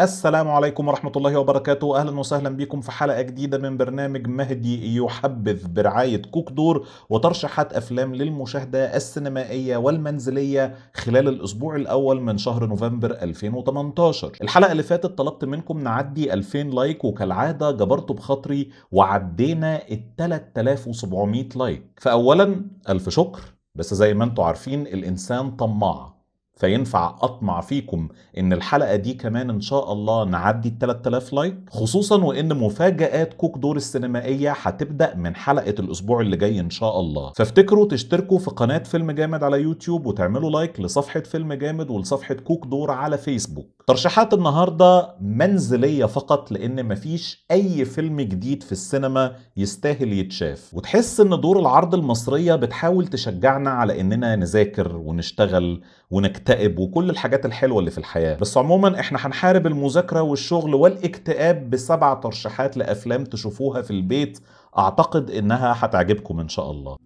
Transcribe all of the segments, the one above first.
السلام عليكم ورحمة الله وبركاته أهلا وسهلا بكم في حلقة جديدة من برنامج مهدي يحبذ برعاية كوك دور وترشيحات أفلام للمشاهدة السينمائية والمنزلية خلال الأسبوع الأول من شهر نوفمبر 2018 الحلقة اللي فاتت طلبت منكم نعدي 2000 لايك وكالعادة جبرتوا بخاطري وعدينا ال 3700 لايك فأولا ألف شكر بس زي ما انتم عارفين الإنسان طماع فينفع اطمع فيكم ان الحلقه دي كمان ان شاء الله نعدي ال 3000 لايك خصوصا وان مفاجات كوك دور السينمائيه هتبدا من حلقه الاسبوع اللي جاي ان شاء الله فافتكروا تشتركوا في قناه فيلم جامد على يوتيوب وتعملوا لايك لصفحه فيلم جامد ولصفحه كوك دور على فيسبوك ترشيحات النهارده منزليه فقط لان مفيش اي فيلم جديد في السينما يستاهل يتشاف وتحس ان دور العرض المصريه بتحاول تشجعنا على اننا نذاكر ونشتغل ونكتب نكتئب وكل الحاجات الحلوه اللي في الحياه بس عموما احنا هنحارب المذاكره والشغل والاكتئاب بسبع ترشيحات لافلام تشوفوها في البيت اعتقد انها هتعجبكم ان شاء الله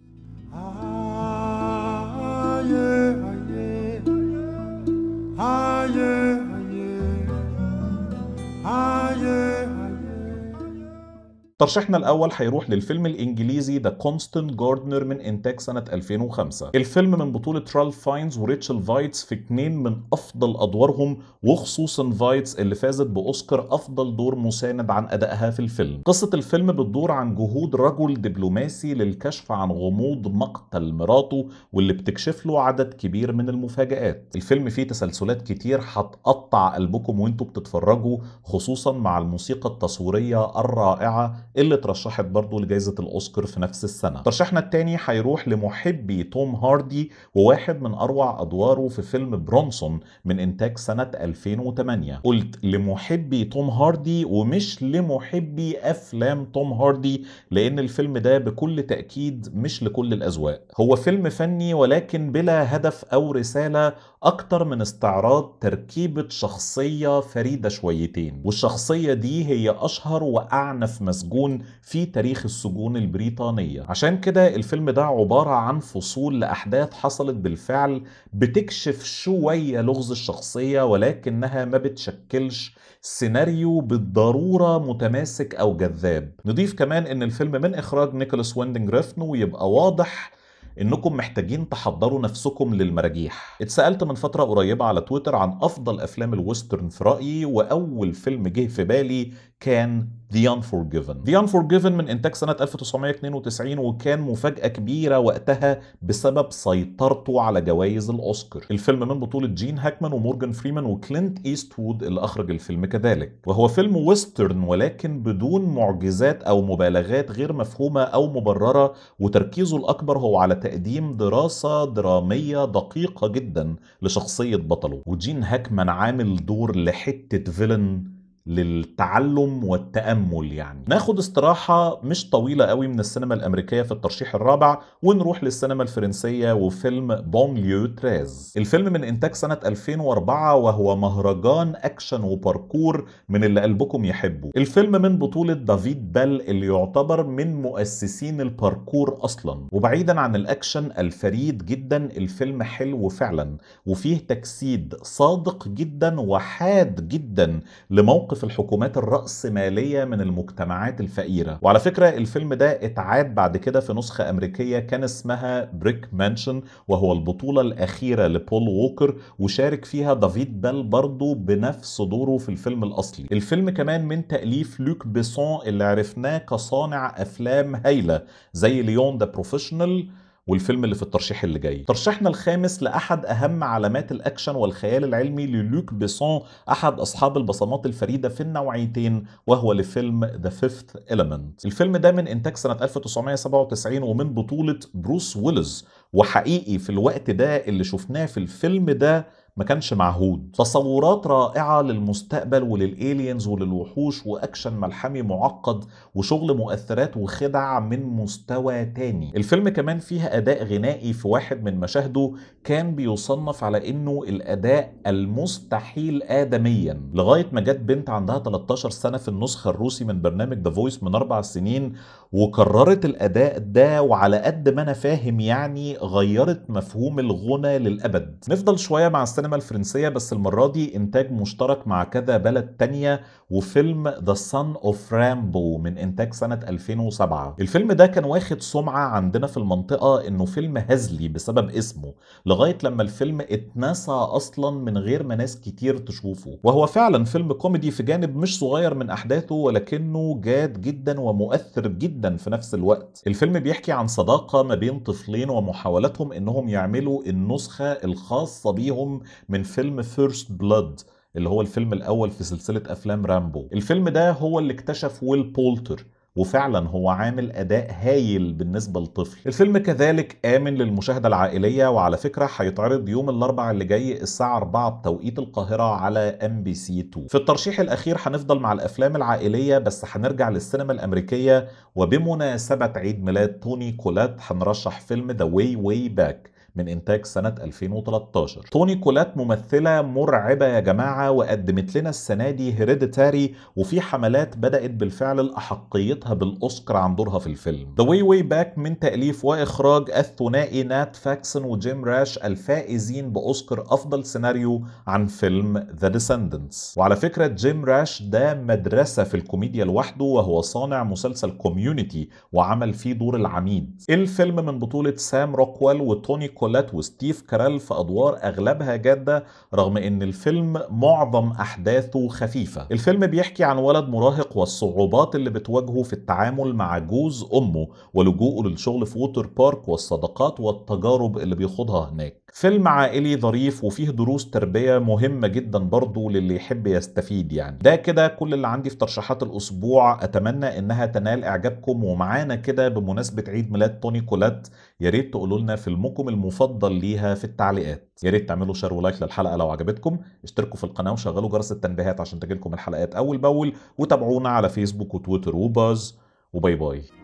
ترشيحنا الأول هيروح للفيلم الإنجليزي ذا كونستنت جاردنر من إنتاج سنة 2005 الفيلم من بطولة رالف فاينز وريتشل فايتس في اتنين من أفضل أدوارهم وخصوصا فايتس اللي فازت بأوسكار أفضل دور مساند عن أدائها في الفيلم قصة الفيلم بتدور عن جهود رجل دبلوماسي للكشف عن غموض مقتل مراته واللي بتكشف له عدد كبير من المفاجآت الفيلم فيه تسلسلات كتير هتقطع قلبكم وانتوا بتتفرجوا خصوصا مع الموسيقى التصويرية الرائعة اللي اترشحت برضه لجائزة الأوسكار في نفس السنة ترشيحنا التاني هيروح لمحبي توم هاردي وواحد من أروع أدواره في فيلم برونسون من إنتاج سنة 2008 قلت لمحبي توم هاردي ومش لمحبي أفلام توم هاردي لأن الفيلم ده بكل تأكيد مش لكل الأذواق هو فيلم فني ولكن بلا هدف أو رسالة اكتر من استعراض تركيبة شخصية فريدة شويتين والشخصية دي هي اشهر واعنف مسجون في تاريخ السجون البريطانية عشان كده الفيلم ده عبارة عن فصول لاحداث حصلت بالفعل بتكشف شوية لغز الشخصية ولكنها ما بتشكلش سيناريو بالضرورة متماسك او جذاب نضيف كمان ان الفيلم من اخراج نيكولاس ويندنج ريفن ويبقى واضح انكم محتاجين تحضروا نفسكم للمراجيح اتسالت من فتره قريبه على تويتر عن افضل افلام الويسترن في رايي واول فيلم جه في بالي كان The Unforgiven The Unforgiven من إنتاج سنة 1992 وكان مفاجأة كبيرة وقتها بسبب سيطرته على جوائز الأوسكار الفيلم من بطولة جين هاكمان ومورجان فريمان وكلينت إيستوود اللي أخرج الفيلم كذلك وهو فيلم ويسترن ولكن بدون معجزات أو مبالغات غير مفهومة أو مبررة وتركيزه الأكبر هو على تقديم دراسة درامية دقيقة جدا لشخصية بطله وجين هاكمان عامل دور لحتة فيلن للتعلم والتأمل يعني ناخد استراحة مش طويلة قوي من السينما الأمريكية في الترشيح الرابع ونروح للسينما الفرنسية وفيلم بون ليو تريز الفيلم من إنتاج سنة 2004 وهو مهرجان أكشن وباركور من اللي قلبكم يحبه الفيلم من بطولة دافيد بل اللي يعتبر من مؤسسين الباركور أصلا وبعيدا عن الأكشن الفريد جدا الفيلم حلو فعلا وفيه تجسيد صادق جدا وحاد جدا لموقع موقف الحكومات الرأسمالية من المجتمعات الفقيرة وعلى فكرة الفيلم ده اتعاد بعد كده في نسخة أمريكية كان اسمها بريك مانشن وهو البطولة الأخيرة لبول ووكر وشارك فيها دافيد بال برضو بنفس دوره في الفيلم الأصلي الفيلم كمان من تأليف لوك بيسون اللي عرفناه كصانع أفلام هايلة زي ليون ذا بروفيشنال والفيلم اللي في الترشيح اللي جاي ترشيحنا الخامس لأحد أهم علامات الأكشن والخيال العلمي للوك بيسون أحد أصحاب البصمات الفريدة في النوعيتين وهو لفيلم ذا Fifth Element الفيلم ده من إنتاج سنة 1997 ومن بطولة بروس ويلز وحقيقي في الوقت ده اللي شفناه في الفيلم ده ما كانش معهود تصورات رائعة للمستقبل وللإيلينز وللوحوش وأكشن ملحمي معقد وشغل مؤثرات وخدع من مستوى تاني الفيلم كمان فيها أداء غنائي في واحد من مشاهده كان بيصنف على إنه الأداء المستحيل آدميا لغاية ما جت بنت عندها 13 سنة في النسخة الروسي من برنامج ذا فويس من أربع سنين وكررت الأداء ده وعلى قد ما أنا فاهم يعني غيرت مفهوم الغنى للأبد نفضل شوية مع السنة السينما الفرنسية بس المرة دي إنتاج مشترك مع كذا بلد تانية وفيلم ذا Son اوف رامبو من إنتاج سنة 2007 الفيلم ده كان واخد سمعة عندنا في المنطقة إنه فيلم هزلي بسبب اسمه لغاية لما الفيلم اتنسى أصلا من غير ما ناس كتير تشوفه وهو فعلا فيلم كوميدي في جانب مش صغير من أحداثه ولكنه جاد جدا ومؤثر جدا في نفس الوقت الفيلم بيحكي عن صداقة ما بين طفلين ومحاولتهم إنهم يعملوا النسخة الخاصة بيهم من فيلم فيرست بلاد اللي هو الفيلم الاول في سلسله افلام رامبو الفيلم ده هو اللي اكتشف ويل بولتر وفعلا هو عامل اداء هايل بالنسبه لطفل الفيلم كذلك امن للمشاهده العائليه وعلى فكره هيتعرض يوم الاربعاء اللي جاي الساعه 4 بتوقيت القاهره على ام بي سي 2 في الترشيح الاخير هنفضل مع الافلام العائليه بس هنرجع للسينما الامريكيه وبمناسبه عيد ميلاد توني كولات هنرشح فيلم ذا واي واي باك من إنتاج سنة 2013 توني كولات ممثلة مرعبة يا جماعة وقدمت لنا السنة دي هيريديتاري وفي حملات بدأت بالفعل لأحقيتها بالأوسكار عن دورها في الفيلم The Way Way Back من تأليف وإخراج الثنائي نات فاكسون وجيم راش الفائزين بأوسكار أفضل سيناريو عن فيلم The Descendants وعلى فكرة جيم راش ده مدرسة في الكوميديا لوحده وهو صانع مسلسل كوميونيتي وعمل فيه دور العميد الفيلم من بطولة سام روكويل وتوني كولات وستيف كارل في أدوار أغلبها جادة رغم أن الفيلم معظم أحداثه خفيفة الفيلم بيحكي عن ولد مراهق والصعوبات اللي بتواجهه في التعامل مع جوز أمه ولجوءه للشغل في ووتر بارك والصداقات والتجارب اللي بيخوضها هناك فيلم عائلي ظريف وفيه دروس تربية مهمة جدا برضو للي يحب يستفيد يعني ده كده كل اللي عندي في ترشيحات الأسبوع أتمنى إنها تنال إعجابكم ومعانا كده بمناسبة عيد ميلاد توني كولات يا ريت تقولوا لنا فيلمكم المفضل ليها في التعليقات يا ريت تعملوا شير ولايك للحلقة لو عجبتكم اشتركوا في القناة وشغلوا جرس التنبيهات عشان تجيلكم الحلقات أول بأول وتابعونا على فيسبوك وتويتر وباز وباي باي